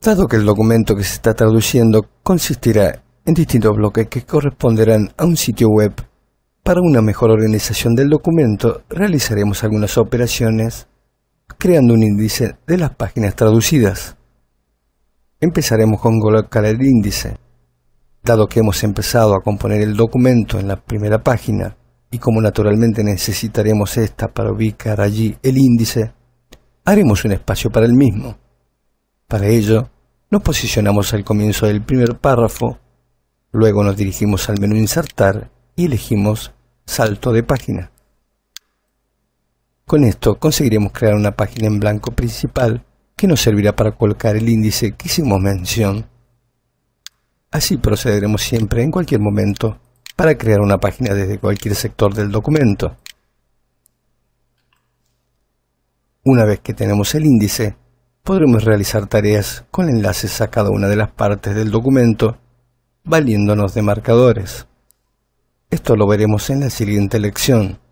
Dado que el documento que se está traduciendo consistirá en distintos bloques que corresponderán a un sitio web, para una mejor organización del documento realizaremos algunas operaciones creando un índice de las páginas traducidas. Empezaremos con colocar el índice. Dado que hemos empezado a componer el documento en la primera página y como naturalmente necesitaremos esta para ubicar allí el índice, haremos un espacio para el mismo. Para ello, nos posicionamos al comienzo del primer párrafo, luego nos dirigimos al menú Insertar y elegimos Salto de página. Con esto conseguiremos crear una página en blanco principal que nos servirá para colocar el índice que hicimos mención. Así procederemos siempre en cualquier momento para crear una página desde cualquier sector del documento. Una vez que tenemos el índice, podremos realizar tareas con enlaces a cada una de las partes del documento valiéndonos de marcadores. Esto lo veremos en la siguiente lección.